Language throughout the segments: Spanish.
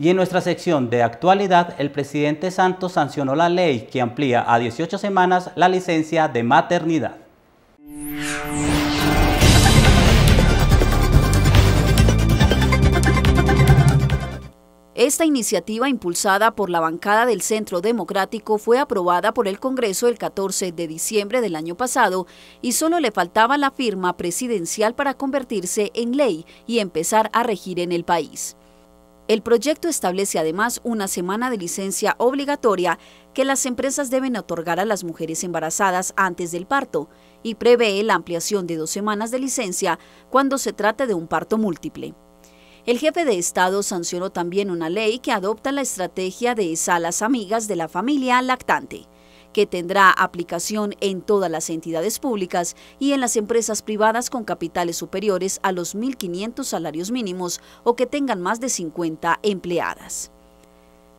Y en nuestra sección de actualidad, el presidente Santos sancionó la ley que amplía a 18 semanas la licencia de maternidad. Esta iniciativa impulsada por la bancada del Centro Democrático fue aprobada por el Congreso el 14 de diciembre del año pasado y solo le faltaba la firma presidencial para convertirse en ley y empezar a regir en el país. El proyecto establece además una semana de licencia obligatoria que las empresas deben otorgar a las mujeres embarazadas antes del parto y prevé la ampliación de dos semanas de licencia cuando se trate de un parto múltiple. El jefe de Estado sancionó también una ley que adopta la estrategia de salas amigas de la familia lactante que tendrá aplicación en todas las entidades públicas y en las empresas privadas con capitales superiores a los 1.500 salarios mínimos o que tengan más de 50 empleadas.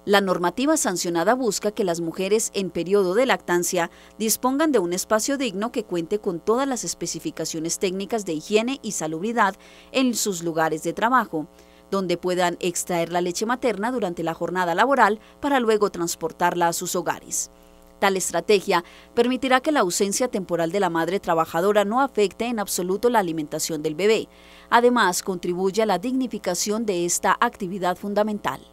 La normativa sancionada busca que las mujeres en periodo de lactancia dispongan de un espacio digno que cuente con todas las especificaciones técnicas de higiene y salubridad en sus lugares de trabajo, donde puedan extraer la leche materna durante la jornada laboral para luego transportarla a sus hogares. Tal estrategia permitirá que la ausencia temporal de la madre trabajadora no afecte en absoluto la alimentación del bebé. Además, contribuye a la dignificación de esta actividad fundamental.